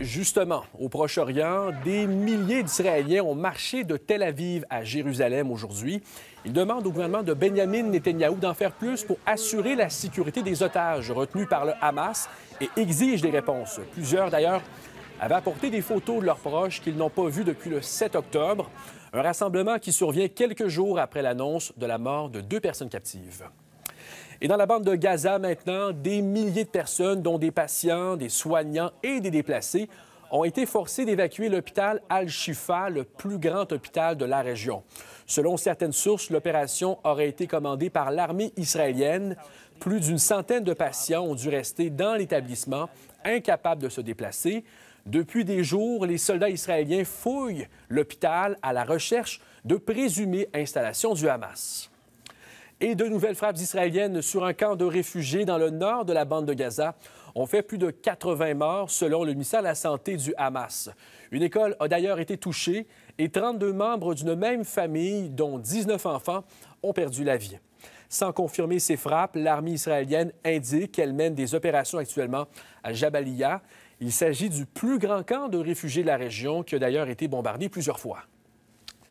Justement, au Proche-Orient, des milliers d'Israéliens ont marché de Tel Aviv à Jérusalem aujourd'hui. Ils demandent au gouvernement de Benjamin Netanyahou d'en faire plus pour assurer la sécurité des otages retenus par le Hamas et exigent des réponses. Plusieurs, d'ailleurs, avaient apporté des photos de leurs proches qu'ils n'ont pas vues depuis le 7 octobre, un rassemblement qui survient quelques jours après l'annonce de la mort de deux personnes captives. Et dans la bande de Gaza maintenant, des milliers de personnes, dont des patients, des soignants et des déplacés, ont été forcés d'évacuer l'hôpital Al-Shifa, le plus grand hôpital de la région. Selon certaines sources, l'opération aurait été commandée par l'armée israélienne. Plus d'une centaine de patients ont dû rester dans l'établissement, incapables de se déplacer. Depuis des jours, les soldats israéliens fouillent l'hôpital à la recherche de présumées installations du Hamas et de nouvelles frappes israéliennes sur un camp de réfugiés dans le nord de la bande de Gaza ont fait plus de 80 morts selon le ministère de la Santé du Hamas. Une école a d'ailleurs été touchée et 32 membres d'une même famille, dont 19 enfants, ont perdu la vie. Sans confirmer ces frappes, l'armée israélienne indique qu'elle mène des opérations actuellement à Jabalia. Il s'agit du plus grand camp de réfugiés de la région qui a d'ailleurs été bombardé plusieurs fois.